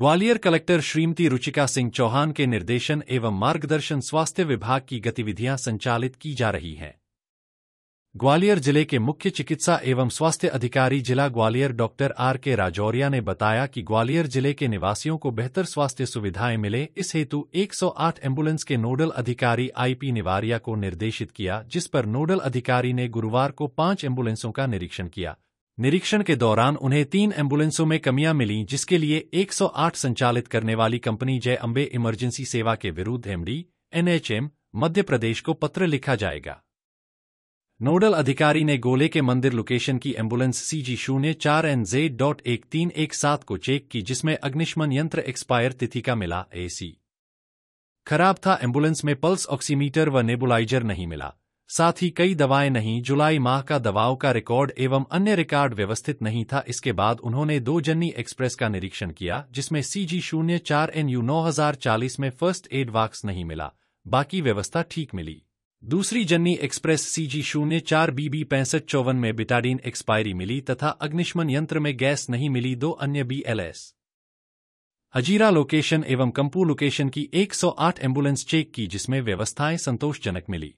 Gwalior collector Shrimati Ruchika Singh Chauhan के निर्देशन एवं मार्गदर्शन स्वास्थ्य विभाग की गतिविधियां संचालित की जा रही हैं ग्वालियर जिले के मुख्य चिकित्सा एवं स्वास्थ्य अधिकारी जिला ग्वालियर डॉक्टर आर के राजौरिया ने बताया कि ग्वालियर जिले के निवासियों को बेहतर स्वास्थ्य सुविधाएं मिले इस हेतु 108 एम्बुलेंस के नोडल अधिकारी आईपी निवारिया को निर्देशित किया जिस पर नोडल अधिकारी ने गुरुवार को पांच एम्बुलेंसों का निरीक्षण किया निरीक्षण के दौरान उन्हें तीन एम्बुलेंसों में कमियां मिली जिसके लिए 108 संचालित करने वाली कंपनी जय अम्बे इमरजेंसी सेवा के विरुद्ध एमडी एनएचएम मध्य प्रदेश को पत्र लिखा जाएगा नोडल अधिकारी ने गोले के मंदिर लोकेशन की एम्बुलेंस सी जी शून्य चार एन जे डॉट एक तीन एक सात को चेक की जिसमें अग्निशमन यंत्र एक्सपायर तिथि का मिला एसी खराब था एम्बुलेंस में पल्स ऑक्सीमीटर व नेबुलाइजर नहीं मिला साथ ही कई दवाएं नहीं जुलाई माह का दवाओं का रिकॉर्ड एवं अन्य रिकॉर्ड व्यवस्थित नहीं था इसके बाद उन्होंने दो जन्नी एक्सप्रेस का निरीक्षण किया जिसमें सी जी शून्य चार एन यू नौ हजार चालीस में फर्स्ट एड वाक्स नहीं मिला बाकी व्यवस्था ठीक मिली दूसरी जन्नी एक्सप्रेस सी जी शून्य चार बी बी पैंसठ चौवन में बिटाडीन एक्सपायरी मिली तथा अग्निशमन यंत्र में गैस नहीं मिली दो अन्य B L S Hazira location एवं कंपू लोकेशन की 108 एम्बुलेंस चेक की जिसमें व्यवस्थाएं संतोषजनक मिली